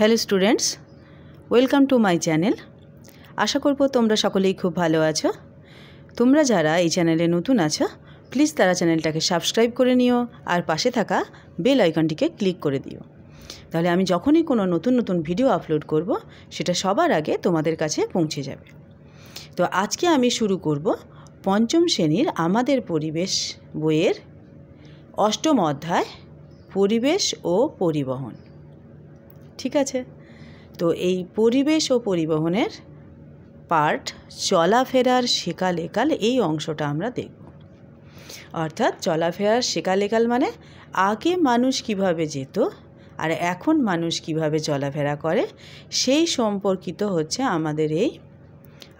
Hello students welcome to my channel আশা করব তোমরা সকলেই খুব ভালো আছো তোমরা যারা এই চ্যানেলে নতুন আছো প্লিজ তারা চ্যানেলটাকে সাবস্ক্রাইব করে নিও আর পাশে থাকা বেল আইকনটিকে ক্লিক করে দিও তাহলে আমি যখনই কোনো নতুন নতুন ভিডিও আপলোড করব সেটা সবার আগে তোমাদের কাছে পৌঁছে যাবে তো আজকে আমি শুরু করব পঞ্চম শ্রেণীর আমাদের পরিবেশ বইয়ের অষ্টম অধ্যায় পরিবেশ ও পরিবহন ঠিক আছে তো এই পরিবেশ ও পরিবহনের পার্ট চলাফেরার শেখালেকাল এই অংশটা আমরা দেখব অর্থাৎ চলাফেরার শেখালেকাল মানে আগে মানুষ কিভাবে যেত আর এখন মানুষ কিভাবে চলাফেরা করে সেই সম্পর্কিত হচ্ছে আমাদের এই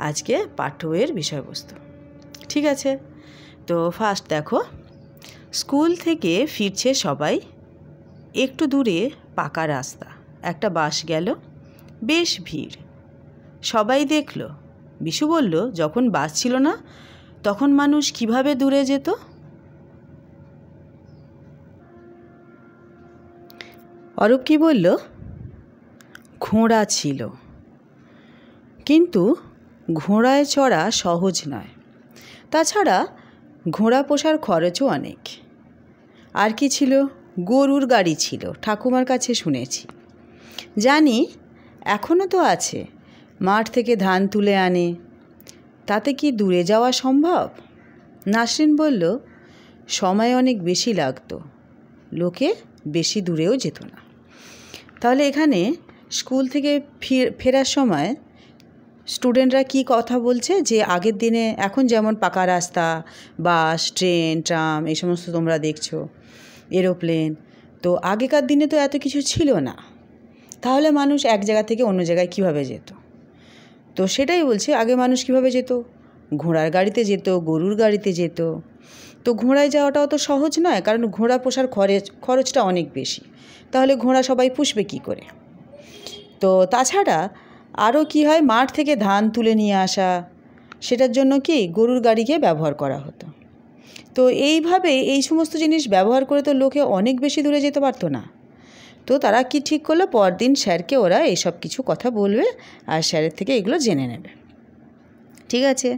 আজকে পাঠ্যবইয়ের বিষয়বস্তু ঠিক আছে তো ফার্স্ট দেখো স্কুল থেকে ফিরছে সবাই একটু দূরে পাকা রাস্তা একটা বাস গেল বেশ ভিড় সবাই দেখল বিশু বলল যখন বাস ছিল না তখন মানুষ কিভাবে দূরে যেত অরূপ কি বলল ঘোড়া ছিল কিন্তু ঘোড়ায় চড়া সহজ নয় তাছাড়া ঘোড়া পোষার খরচও অনেক আর কি ছিল গরুর গাড়ি ছিল ঠাকুমার কাছে শুনেছি জানি এখনও তো আছে মাঠ থেকে ধান তুলে আনে তাতে কি দূরে যাওয়া সম্ভব নাসরিন বলল সময় অনেক বেশি লাগতো লোকে বেশি দূরেও যেত না তাহলে এখানে স্কুল থেকে ফেরার সময় স্টুডেন্টরা কি কথা বলছে যে আগের দিনে এখন যেমন পাকা রাস্তা বাস ট্রেন ট্রাম এই সমস্ত তোমরা দেখছো এরোপ্লেন তো আগেকার দিনে তো এত কিছু ছিল না তাহলে মানুষ এক জায়গা থেকে অন্য জায়গায় কিভাবে যেত তো সেটাই বলছি আগে মানুষ কিভাবে যেত ঘোড়ার গাড়িতে যেত গরুর গাড়িতে যেত তো ঘোড়ায় যাওয়াটা অত সহজ নয় কারণ ঘোড়া পোষার খরচ খরচটা অনেক বেশি তাহলে ঘোড়া সবাই পুষবে কি করে তো তাছাড়া আরও কি হয় মাঠ থেকে ধান তুলে নিয়ে আসা সেটার জন্য কি গরুর গাড়িকে ব্যবহার করা হতো তো এইভাবে এই সমস্ত জিনিস ব্যবহার করে তো লোকে অনেক বেশি দূরে যেতে পারতো না তো তারা কি ঠিক করলো পরদিন স্যারকে ওরা এইসব কিছু কথা বলবে আর স্যারের থেকে এগুলো জেনে নেবে ঠিক আছে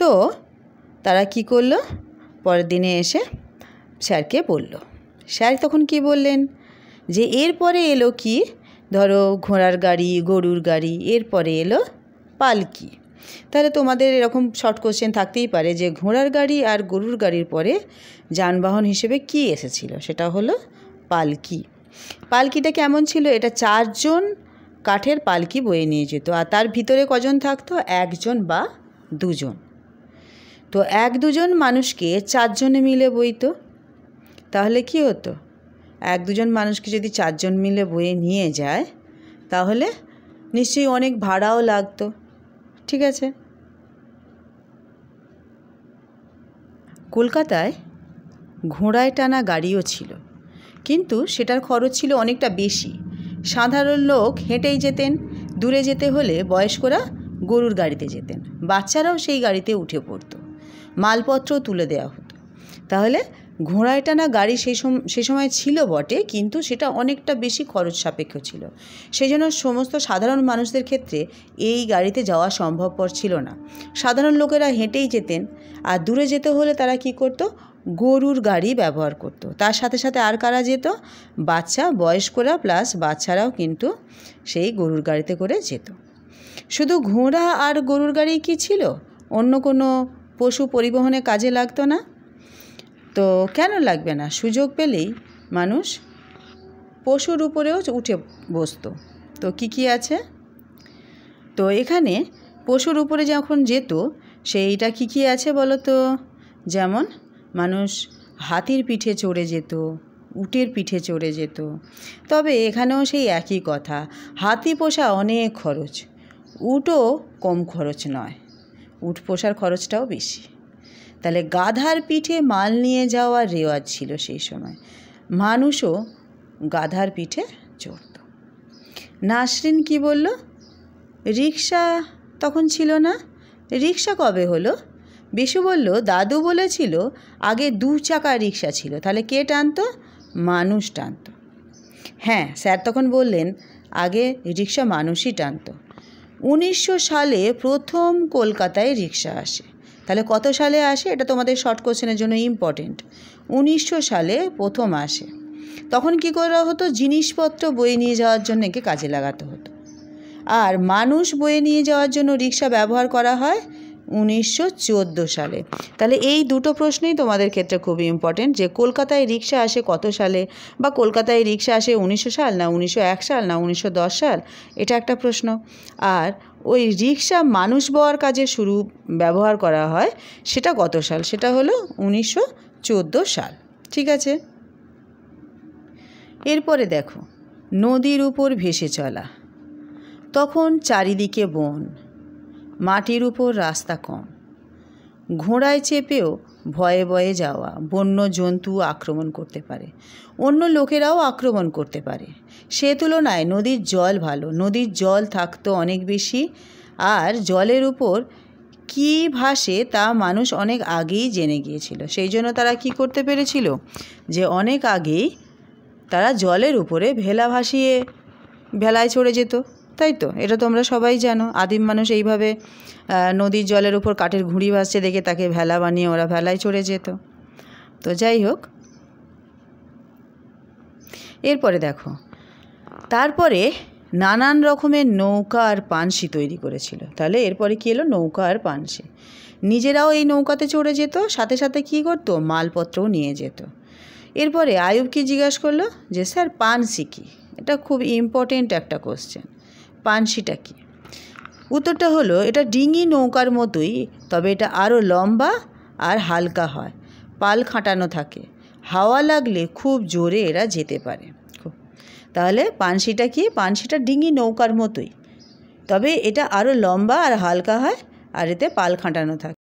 তো তারা কি করলো পরের দিনে এসে স্যারকে বলল স্যার তখন কি বললেন যে এরপরে এলো কি ধরো ঘোড়ার গাড়ি গরুর গাড়ি এরপরে এলো পালকি তাহলে তোমাদের এরকম শর্ট কোশ্চেন থাকতেই পারে যে ঘোড়ার গাড়ি আর গরুর গাড়ির পরে যানবাহন হিসেবে কি এসেছিল সেটা হলো পালকি পালকিটা কেমন ছিল এটা চারজন কাঠের পালকি বয়ে নিয়ে যেত আর তার ভিতরে কজন থাকতো একজন বা দুজন তো এক দুজন মানুষকে চারজনে মিলে বইত তাহলে কি হতো এক দুজন মানুষকে যদি চারজন মিলে বয়ে নিয়ে যায় তাহলে নিশ্চয়ই অনেক ভাড়াও লাগতো ঠিক আছে কলকাতায় ঘোড়ায় টানা গাড়িও ছিল কিন্তু সেটার খরচ ছিল অনেকটা বেশি সাধারণ লোক হেঁটেই যেতেন দূরে যেতে হলে বয়স্করা গরুর গাড়িতে যেতেন বাচ্চারাও সেই গাড়িতে উঠে পড়ত মালপত্র তুলে দেওয়া হতো তাহলে ঘোড়ায় টানা গাড়ি সেই সে সময় ছিল বটে কিন্তু সেটা অনেকটা বেশি খরচ সাপেক্ষ ছিল সেই জন্য সমস্ত সাধারণ মানুষদের ক্ষেত্রে এই গাড়িতে যাওয়া সম্ভবপর ছিল না সাধারণ লোকেরা হেঁটেই যেতেন আর দূরে যেতে হলে তারা কি করত গরুর গাড়ি ব্যবহার করত। তার সাথে সাথে আর কারা যেত বাচ্চা বয়স্করা প্লাস বাচ্চারাও কিন্তু সেই গরুর গাড়িতে করে যেত শুধু ঘোড়া আর গরুর গাড়ি কি ছিল অন্য কোনো পশু পরিবহনে কাজে লাগতো না তো কেন লাগবে না সুযোগ পেলেই মানুষ পশুর উপরেও উঠে বসত তো কি কি আছে তো এখানে পশুর উপরে যখন যেত সেইটা কি কি আছে বলো তো যেমন মানুষ হাতির পিঠে চড়ে যেত উটের পিঠে চড়ে যেত তবে এখানেও সেই একই কথা হাতি পোষা অনেক খরচ উটও কম খরচ নয় উট পোষার খরচটাও বেশি তাহলে গাধার পিঠে মাল নিয়ে যাওয়ার রেওয়াজ ছিল সেই সময় মানুষও গাধার পিঠে চড়ত নাসরিন কি বলল রিক্সা তখন ছিল না রিক্সা কবে হলো বিশু বলল দাদু বলেছিল আগে দু চাকা রিক্সা ছিল তাহলে কে টানত মানুষ টানত হ্যাঁ স্যার তখন বললেন আগে রিক্সা মানুষই টানত উনিশশো সালে প্রথম কলকাতায় রিক্সা আসে তাহলে কত সালে আসে এটা তোমাদের শর্ট কোশ্চেনের জন্য ইম্পর্টেন্ট উনিশশো সালে প্রথম আসে তখন কি করা হতো জিনিসপত্র বয়ে নিয়ে যাওয়ার জন্য একে কাজে লাগাতে হতো আর মানুষ বয়ে নিয়ে যাওয়ার জন্য রিক্সা ব্যবহার করা হয় উনিশশো সালে তাহলে এই দুটো প্রশ্নই তোমাদের ক্ষেত্রে খুব ইম্পর্টেন্ট যে কলকাতায় রিক্সা আসে কত সালে বা কলকাতায় রিক্সা আসে উনিশশো সাল না উনিশশো সাল না উনিশশো সাল এটা একটা প্রশ্ন আর ওই রিক্সা মানুষ বওয়ার কাজে শুরু ব্যবহার করা হয় সেটা কত সাল সেটা হলো উনিশশো সাল ঠিক আছে এরপরে দেখো নদীর উপর ভেসে চলা তখন চারিদিকে বন মাটির উপর রাস্তা কম ঘোড়ায় চেপেও ভয়ে ভয়ে যাওয়া বন্য জন্তু আক্রমণ করতে পারে অন্য লোকেরাও আক্রমণ করতে পারে সে তুলনায় নদীর জল ভালো নদীর জল থাকতো অনেক বেশি আর জলের উপর কি ভাসে তা মানুষ অনেক আগেই জেনে গিয়েছিল সেই জন্য তারা কি করতে পেরেছিল যে অনেক আগেই তারা জলের উপরে ভেলা ভাসিয়ে ভেলায় চড়ে যেত তাই তো এটা তোমরা সবাই জানো আদিম মানুষ এইভাবে নদীর জলের উপর কাঠের ঘুড়ি ভাসছে দেখে তাকে ভেলা বানিয়ে ওরা ভেলায় চড়ে যেত তো যাই হোক এরপরে দেখো তারপরে নানান রকমের নৌকা আর পানসি তৈরি করেছিল তাহলে এরপরে কী এলো নৌকা আর পানসি নিজেরাও এই নৌকাতে চড়ে যেত সাথে সাথে কী করতো মালপত্রও নিয়ে যেত এরপরে আয়ুবকে জিজ্ঞাসা করলো যে স্যার পানসি কী এটা খুব ইম্পর্টেন্ট একটা কোশ্চেন পানসিটা কি উত্তরটা হলো এটা ডিঙি নৌকার মতোই তবে এটা আরও লম্বা আর হালকা হয় পাল খাঁটানো থাকে হাওয়া লাগলে খুব জোরে এরা যেতে পারে তাহলে পানসিটা কি পানসিটা ডিঙি নৌকার মতোই তবে এটা আরও লম্বা আর হালকা হয় আর এতে পাল খাঁটানো থাকে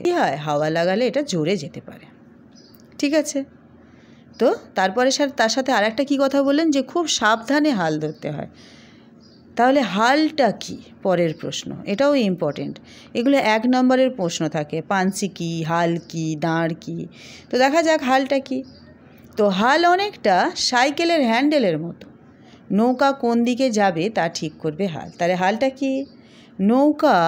কী হয় হাওয়া লাগালে এটা জোরে যেতে পারে ঠিক আছে তো তারপরে স্যার তার সাথে আর একটা কী কথা বললেন যে খুব সাবধানে হাল ধরতে হয় তাহলে হালটা কি পরের প্রশ্ন এটাও ইম্পর্টেন্ট এগুলো এক নম্বরের প্রশ্ন থাকে পানসি কি হাল কি দাঁড় কি তো দেখা যাক হালটা কি তো হাল অনেকটা সাইকেলের হ্যান্ডেলের মতো নৌকা কোন দিকে যাবে তা ঠিক করবে হাল তাহলে হালটা কি নৌকা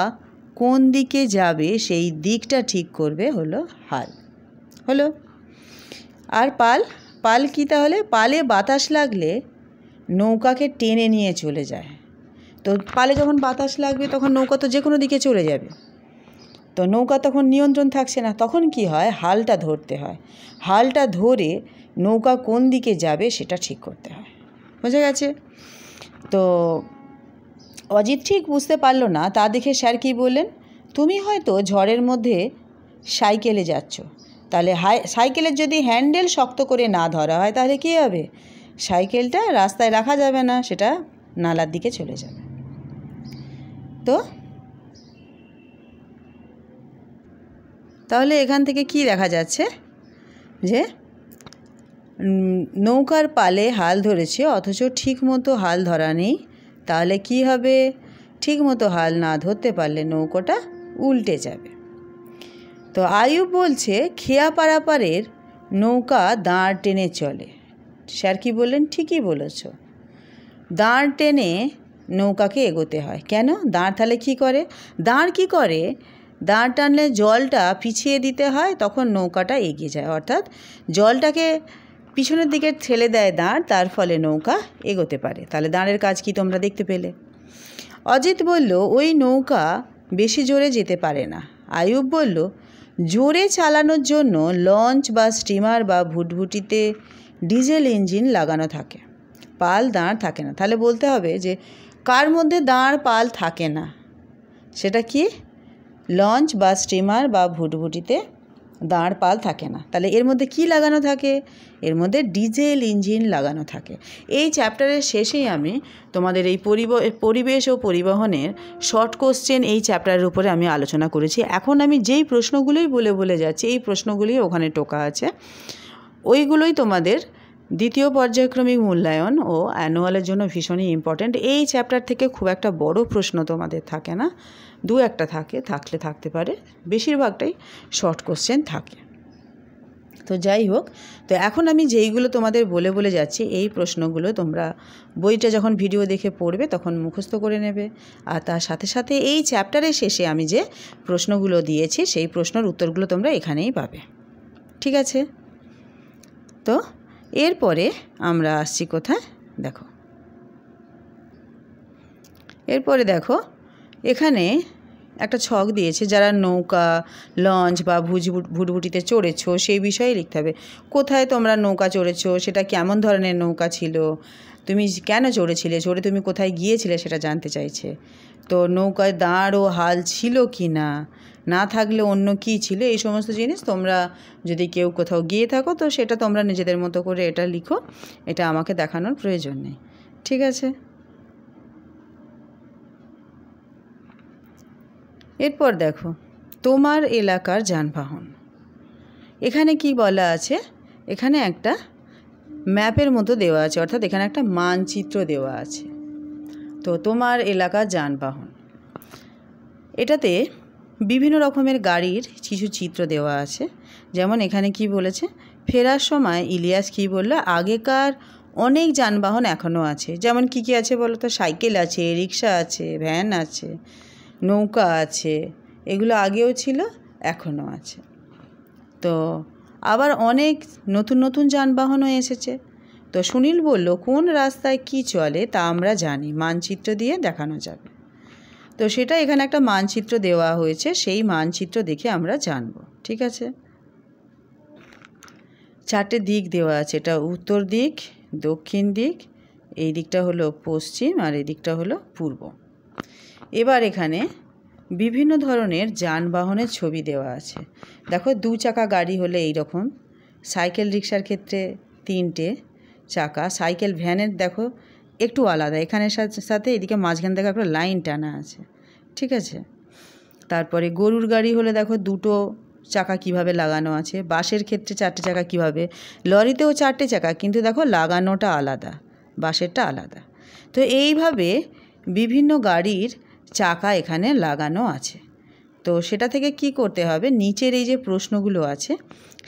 কোন দিকে যাবে সেই দিকটা ঠিক করবে হলো হাল হলো আর পাল পাল কি তাহলে পালে বাতাস লাগলে নৌকাকে টেনে নিয়ে চলে যায় তো পালে যখন বাতাস লাগবে তখন নৌকা তো যে কোনো দিকে চলে যাবে তো নৌকা তখন নিয়ন্ত্রণ থাকছে না তখন কি হয় হালটা ধরতে হয় হালটা ধরে নৌকা কোন দিকে যাবে সেটা ঠিক করতে হয় বোঝা গেছে তো অজিত ঠিক বুঝতে পারলো না তা দেখে স্যার কী বললেন তুমি হয়তো ঝড়ের মধ্যে সাইকেলে যাচ্ছ তাহলে হাই সাইকেলের যদি হ্যান্ডেল শক্ত করে না ধরা হয় তাহলে কী হবে সাইকেলটা রাস্তায় রাখা যাবে না সেটা নালার দিকে চলে যাবে তো তাহলে এখান থেকে কি দেখা যাচ্ছে যে নৌকার পালে হাল ধরেছে অথচ ঠিক মতো হাল ধরা নেই তাহলে কি হবে ঠিকমতো হাল না ধরতে পারলে নৌকোটা উল্টে যাবে তো আয়ুব বলছে খেয়া পারাপারের নৌকা দাঁড় টেনে চলে স্যার কি বললেন ঠিকই বলেছ দাঁড় টেনে নৌকাকে এগোতে হয় কেন দাঁড় তাহলে কী করে দাঁড় কী করে দাঁড় টানলে জলটা পিছিয়ে দিতে হয় তখন নৌকাটা এগিয়ে যায় অর্থাৎ জলটাকে পিছনের দিকে ঠেলে দেয় দাঁড় তার ফলে নৌকা এগোতে পারে তাহলে দাঁড়ের কাজ কি তোমরা দেখতে পেলে অজিত বলল ওই নৌকা বেশি জোরে যেতে পারে না আয়ুব বলল জোরে চালানোর জন্য লঞ্চ বা স্টিমার বা ভুটভুটিতে ডিজেল ইঞ্জিন লাগানো থাকে পাল দাঁড় থাকে না তাহলে বলতে হবে যে কার মধ্যে দাঁড় পাল থাকে না সেটা কি লঞ্চ বা স্টিমার বা ভুটভুটিতে দাঁড় পাল থাকে না তাহলে এর মধ্যে কি লাগানো থাকে এর মধ্যে ডিজেল ইঞ্জিন লাগানো থাকে এই চ্যাপ্টারের শেষেই আমি তোমাদের এই পরিবেশ ও পরিবহনের শর্ট কোশ্চেন এই চ্যাপ্টারের উপরে আমি আলোচনা করেছি এখন আমি যেই প্রশ্নগুলোই বলে বলে যাচ্ছি এই প্রশ্নগুলি ওখানে টোকা আছে ওইগুলোই তোমাদের দ্বিতীয় পর্যায়ক্রমিক মূল্যায়ন ও অ্যানুয়ালের জন্য ভীষণই ইম্পর্ট্যান্ট এই চ্যাপ্টার থেকে খুব একটা বড় প্রশ্ন তোমাদের থাকে না দু একটা থাকে থাকলে থাকতে পারে বেশিরভাগটাই শর্ট কোশ্চেন থাকে তো যাই হোক তো এখন আমি যেইগুলো তোমাদের বলে বলে যাচ্ছি এই প্রশ্নগুলো তোমরা বইটা যখন ভিডিও দেখে পড়বে তখন মুখস্থ করে নেবে আর তার সাথে সাথে এই চ্যাপ্টারের শেষে আমি যে প্রশ্নগুলো দিয়েছি সেই প্রশ্নের উত্তরগুলো তোমরা এখানেই পাবে ঠিক আছে তো এরপরে আমরা আসছি কোথায় দেখো এরপরে দেখো এখানে একটা ছক দিয়েছে যারা নৌকা লঞ্চ বা ভুজ ভুটভুটিতে চড়েছ সেই বিষয়ে লিখতে হবে কোথায় তোমরা নৌকা চড়েছ সেটা কেমন ধরনের নৌকা ছিল তুমি কেন চড়েছিলে চড়ে তুমি কোথায় গিয়েছিলে সেটা জানতে চাইছে তো নৌকায় দাঁড় ও হাল ছিল কি না না থাকলে অন্য কি ছিল এই সমস্ত জিনিস তোমরা যদি কেউ কোথাও গিয়ে থাকো তো সেটা তোমরা নিজেদের মতো করে এটা লিখো এটা আমাকে দেখানোর প্রয়োজন নেই ঠিক আছে এরপর দেখো তোমার এলাকার যানবাহন এখানে কি বলা আছে এখানে একটা ম্যাপের মতো দেওয়া আছে অর্থাৎ এখানে একটা মানচিত্র দেওয়া আছে তো তোমার এলাকা যানবাহন এটাতে বিভিন্ন রকমের গাড়ির কিছু চিত্র দেওয়া আছে যেমন এখানে কি বলেছে ফেরার সময় ইলিয়াস কি বললো আগেকার অনেক যানবাহন এখনও আছে যেমন কি কি আছে বলো তো সাইকেল আছে রিক্সা আছে ভ্যান আছে নৌকা আছে এগুলো আগেও ছিল এখনও আছে তো আবার অনেক নতুন নতুন যানবাহনও এসেছে তো সুনীল বলল কোন রাস্তায় কি চলে তা আমরা জানি মানচিত্র দিয়ে দেখানো যাবে তো সেটা এখানে একটা মানচিত্র দেওয়া হয়েছে সেই মানচিত্র দেখে আমরা জানব ঠিক আছে চারটে দিক দেওয়া আছে এটা উত্তর দিক দক্ষিণ দিক এই দিকটা হলো পশ্চিম আর এই দিকটা হলো পূর্ব এবার এখানে বিভিন্ন ধরনের যানবাহনের ছবি দেওয়া আছে দেখো দু চাকা গাড়ি হলে এই রকম সাইকেল রিক্সার ক্ষেত্রে তিনটে চাকা সাইকেল ভ্যানের দেখো একটু আলাদা এখানের সাথে সাথে এদিকে মাঝখান থেকে একটা লাইন টানা আছে ঠিক আছে তারপরে গরুর গাড়ি হলে দেখো দুটো চাকা কিভাবে লাগানো আছে বাসের ক্ষেত্রে চারটে চাকা কিভাবে লরিতেও চারটে চাকা কিন্তু দেখো লাগানোটা আলাদা বাসেরটা আলাদা তো এইভাবে বিভিন্ন গাড়ির চাকা এখানে লাগানো আছে তো সেটা থেকে কি করতে হবে নিচের এই যে প্রশ্নগুলো আছে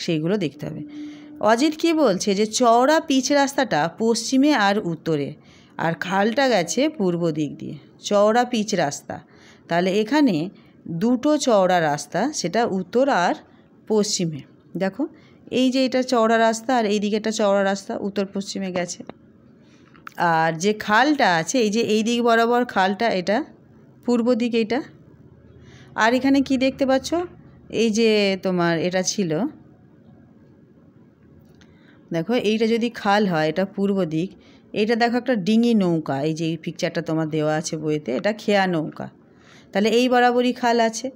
সেইগুলো দেখতে হবে অজিত কি বলছে যে চওড়া পিচ রাস্তাটা পশ্চিমে আর উত্তরে আর খালটা গেছে পূর্ব দিক দিয়ে চওড়া পিচ রাস্তা তাহলে এখানে দুটো চওড়া রাস্তা সেটা উত্তর আর পশ্চিমে দেখো এই যে এটা চওড়া রাস্তা আর এই দিকে একটা চওড়া রাস্তা উত্তর পশ্চিমে গেছে আর যে খালটা আছে এই যে এই দিক বরাবর খালটা এটা পূর্ব দিক এইটা আর এখানে কি দেখতে পাচ্ছ এই যে তোমার এটা ছিল দেখো এইটা যদি খাল হয় এটা পূর্ব দিক এইটা দেখো একটা ডিঙি নৌকা এই যে এই পিকচারটা তোমার দেওয়া আছে বইতে এটা খেয়া নৌকা তাহলে এই বরাবরই খাল আছে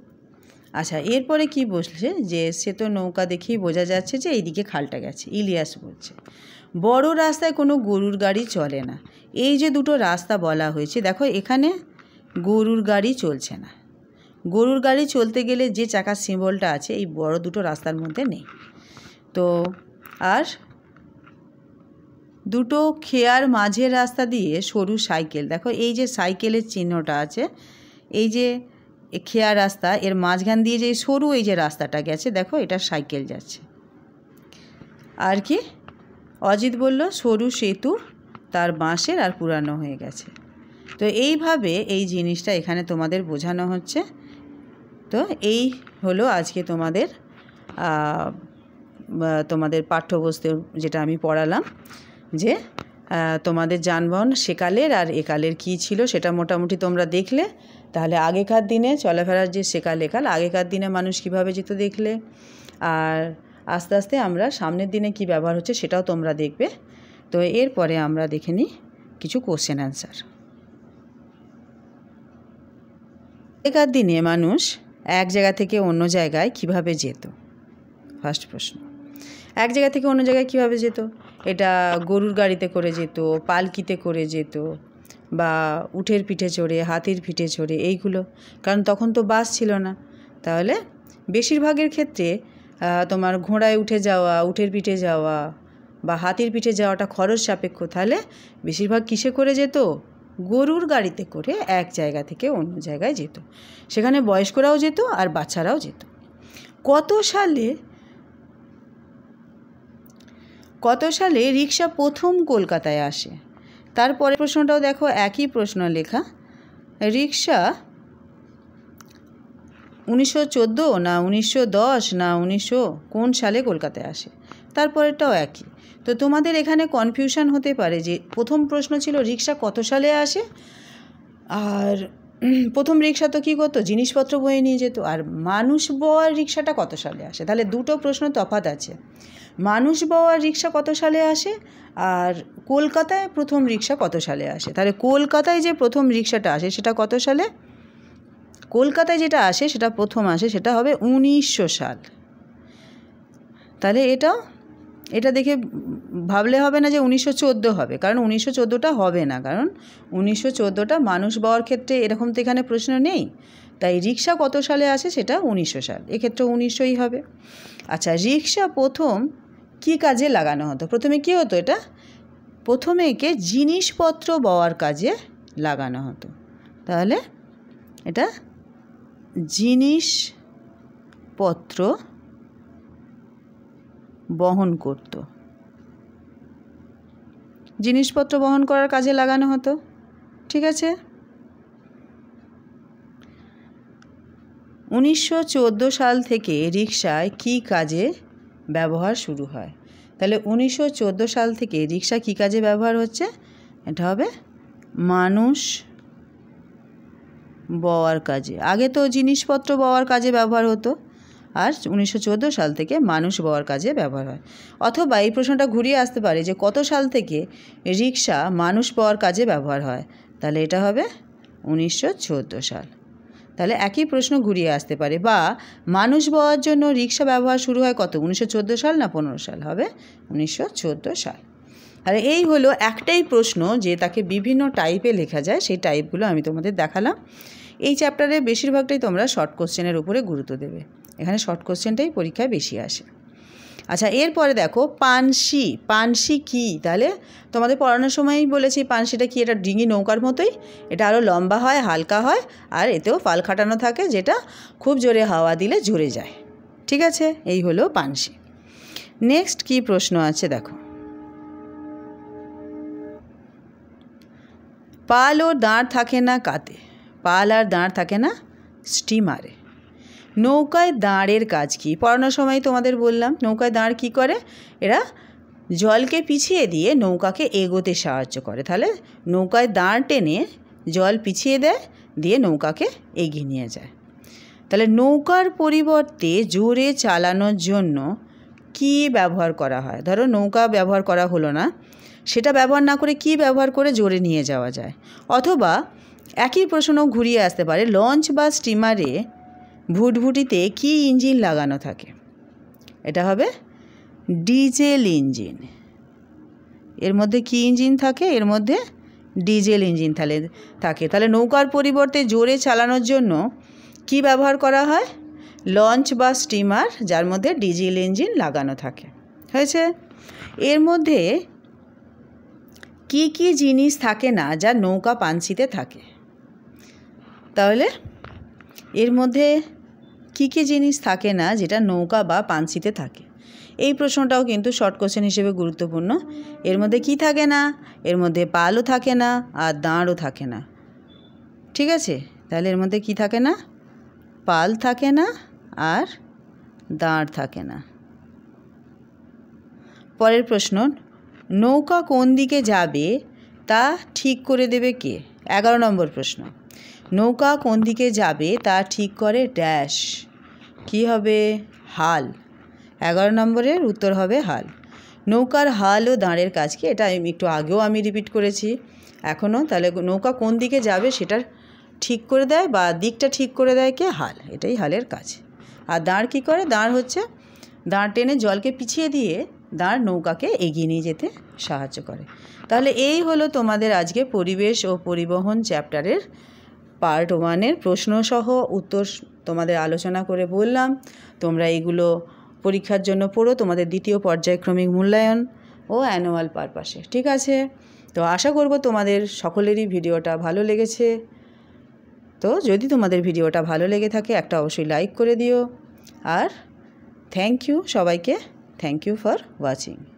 আচ্ছা এরপরে কি বসছে যে সে তো নৌকা দেখেই বোঝা যাচ্ছে যে এইদিকে খালটা গেছে ইলিয়াস বলছে বড় রাস্তায় কোনো গরুর গাড়ি চলে না এই যে দুটো রাস্তা বলা হয়েছে দেখো এখানে গরুর গাড়ি চলছে না গরুর গাড়ি চলতে গেলে যে চাকার সিম্বলটা আছে এই বড় দুটো রাস্তার মধ্যে নেই তো আর দুটো খেয়ার মাঝের রাস্তা দিয়ে সরু সাইকেল দেখো এই যে সাইকেলের চিহ্নটা আছে এই যে খেয়ার রাস্তা এর মাঝখান দিয়ে যে সরু এই যে রাস্তাটা গেছে দেখো এটা সাইকেল যাচ্ছে আর কি অজিত বলল সরু সেতু তার বাঁশের আর পুরানো হয়ে গেছে তো এইভাবে এই জিনিসটা এখানে তোমাদের বোঝানো হচ্ছে তো এই হলো আজকে তোমাদের তোমাদের পাঠ্যবস্তু যেটা আমি পড়ালাম যে তোমাদের যানবাহন সেকালের আর একালের কি ছিল সেটা মোটামুটি তোমরা দেখলে তাহলে আগেকার দিনে চলাফেরার যে সেকাল একাল আগেকার দিনে মানুষ কিভাবে যেত দেখলে আর আস্তে আস্তে আমরা সামনের দিনে কি ব্যবহার হচ্ছে সেটাও তোমরা দেখবে তো এরপরে আমরা দেখে নিই কিছু কোশ্চেন অ্যান্সার আগেকার দিনে মানুষ এক জায়গা থেকে অন্য জায়গায় কিভাবে যেত ফার্স্ট প্রশ্ন এক জায়গা থেকে অন্য জায়গায় কিভাবে যেত এটা গরুর গাড়িতে করে যেত পালকিতে করে যেত বা উঠের পিঠে চড়ে হাতির পিঠে চড়ে এইগুলো কারণ তখন তো বাস ছিল না তাহলে বেশিরভাগের ক্ষেত্রে তোমার ঘোড়ায় উঠে যাওয়া উঠের পিঠে যাওয়া বা হাতির পিঠে যাওয়াটা খরচ সাপেক্ষ তাহলে বেশিরভাগ কিসে করে যেত গরুর গাড়িতে করে এক জায়গা থেকে অন্য জায়গায় যেত সেখানে বয়স্করাও যেত আর বাচ্চারাও যেত কত সালে কত সালে রিক্সা প্রথম কলকাতায় আসে তারপরে প্রশ্নটাও দেখো একই প্রশ্ন লেখা রিক্সা উনিশশো চোদ্দো না উনিশশো দশ না উনিশশো কোন সালে কলকাতায় আসে তারপরেরটাও একই তো তোমাদের এখানে কনফিউশন হতে পারে যে প্রথম প্রশ্ন ছিল রিক্সা কত সালে আসে আর প্রথম রিক্সা তো কী করতো জিনিসপত্র বয়ে নিয়ে যেত আর মানুষ বয় রিক্সাটা কত সালে আসে তাহলে দুটো প্রশ্ন তফাত আছে মানুষ বওয়া রিক্সা কত সালে আসে আর কলকাতায় প্রথম রিক্সা কত সালে আসে তাহলে কলকাতায় যে প্রথম রিক্সাটা আসে সেটা কত সালে কলকাতায় যেটা আসে সেটা প্রথম আসে সেটা হবে উনিশশো সাল তাহলে এটা এটা দেখে ভাবলে হবে না যে উনিশশো চোদ্দো হবে কারণ উনিশশো চোদ্দোটা হবে না কারণ উনিশশো চোদ্দোটা মানুষ বওয়ার ক্ষেত্রে এরকম তো এখানে প্রশ্ন নেই তাই রিক্সা কত সালে আসে সেটা উনিশশো সাল এক্ষেত্রে উনিশশোই হবে আচ্ছা রিক্সা প্রথম কি কাজে লাগানো হতো প্রথমে কি হতো এটা প্রথমে একে জিনিসপত্র বওয়ার কাজে লাগানো হতো তাহলে এটা জিনিসপত্র বহন করত জিনিসপত্র বহন করার কাজে লাগানো হতো ঠিক আছে উনিশশো সাল থেকে রিক্সায় কি কাজে ব্যবহার শুরু হয় তাহলে উনিশশো সাল থেকে রিক্সা কী কাজে ব্যবহার হচ্ছে এটা হবে মানুষ বওয়ার কাজে আগে তো জিনিসপত্র বওয়ার কাজে ব্যবহার হতো আর উনিশশো সাল থেকে মানুষ বওয়ার কাজে ব্যবহার হয় অথবা এই প্রশ্নটা ঘুরিয়ে আসতে পারে যে কত সাল থেকে রিক্সা মানুষ বওয়ার কাজে ব্যবহার হয় তাহলে এটা হবে উনিশশো সাল তাহলে একই প্রশ্ন ঘুরিয়ে আসতে পারে বা মানুষ বওয়ার জন্য রিক্সা ব্যবহার শুরু হয় কত উনিশশো সাল না পনেরো সাল হবে উনিশশো সাল আর এই হলো একটাই প্রশ্ন যে তাকে বিভিন্ন টাইপে লেখা যায় সেই টাইপগুলো আমি তোমাদের দেখালাম এই চ্যাপ্টারে বেশিরভাগটাই তোমরা শর্ট কোশ্চেনের উপরে গুরুত্ব দেবে এখানে শর্ট কোশ্চেনটাই পরীক্ষায় বেশি আসে আচ্ছা এরপরে দেখো পানসি পানসি কি তাহলে তোমাদের পড়ানোর সময়ই বলেছি পানসিটা কি এটা ডিঙি নৌকার মতোই এটা আরও লম্বা হয় হালকা হয় আর এতেও পাল খাটানো থাকে যেটা খুব জোরে হাওয়া দিলে ঝরে যায় ঠিক আছে এই হলো পানসি নেক্সট কি প্রশ্ন আছে দেখো পাল ও দাঁড় থাকে না কাতে পাল আর দাঁড় থাকে না স্টিমারে নৌকায় দাঁড়ের কাজ কি পড়ানোর সময় তোমাদের বললাম নৌকায় দাঁড় কি করে এরা জলকে পিছিয়ে দিয়ে নৌকাকে এগোতে সাহায্য করে তাহলে নৌকায় দাঁড় টেনে জল পিছিয়ে দেয় দিয়ে নৌকাকে এগিয়ে নিয়ে যায় তাহলে নৌকার পরিবর্তে জোরে চালানোর জন্য কি ব্যবহার করা হয় ধরো নৌকা ব্যবহার করা হলো না সেটা ব্যবহার না করে কি ব্যবহার করে জোরে নিয়ে যাওয়া যায় অথবা একই প্রশ্ন ঘুরিয়ে আসতে পারে লঞ্চ বা স্টিমারে ভুটভুটিতে কি ইঞ্জিন লাগানো থাকে এটা হবে ডিজেল ইঞ্জিন এর মধ্যে কি ইঞ্জিন থাকে এর মধ্যে ডিজেল ইঞ্জিন তাহলে থাকে তাহলে নৌকার পরিবর্তে জোরে চালানোর জন্য কি ব্যবহার করা হয় লঞ্চ বা স্টিমার যার মধ্যে ডিজেল ইঞ্জিন লাগানো থাকে হয়েছে এর মধ্যে কি কি জিনিস থাকে না যা নৌকা পানসিতে থাকে তাহলে এর মধ্যে কী কী জিনিস থাকে না যেটা নৌকা বা পানসিতে থাকে এই প্রশ্নটাও কিন্তু শর্ট কোশ্চেন হিসেবে গুরুত্বপূর্ণ এর মধ্যে কি থাকে না এর মধ্যে পালও থাকে না আর দাঁড়ও থাকে না ঠিক আছে তাহলে এর মধ্যে কি থাকে না পাল থাকে না আর দাঁড় থাকে না পরের প্রশ্ন নৌকা কোন দিকে যাবে তা ঠিক করে দেবে কে এগারো নম্বর প্রশ্ন নৌকা কোন দিকে যাবে তা ঠিক করে ড্যাশ কি হবে হাল এগারো নম্বরের উত্তর হবে হাল নৌকার হাল ও দাঁড়ের কাজ কি এটা একটু আগেও আমি রিপিট করেছি এখনও তাহলে নৌকা কোন দিকে যাবে সেটা ঠিক করে দেয় বা দিকটা ঠিক করে দেয় কে হাল এটাই হালের কাজ আর দাঁড় কি করে দাঁড় হচ্ছে দাঁড় টেনে জলকে পিছিয়ে দিয়ে দাঁড় নৌকাকে এগিয়ে নিয়ে যেতে সাহায্য করে তাহলে এই হলো তোমাদের আজকে পরিবেশ ও পরিবহন চ্যাপ্টারের পার্ট ওয়ানের প্রশ্নসহ উত্তর তোমাদের আলোচনা করে বললাম তোমরা এগুলো পরীক্ষার জন্য পড়ো তোমাদের দ্বিতীয় পর্যায়ক্রমিক মূল্যায়ন ও অ্যানুয়াল পারপাসে ঠিক আছে তো আশা করব তোমাদের সকলেরই ভিডিওটা ভালো লেগেছে তো যদি তোমাদের ভিডিওটা ভালো লেগে থাকে একটা অবশ্যই লাইক করে দিও আর থ্যাংক ইউ সবাইকে থ্যাংক ইউ ফর ওয়াচিং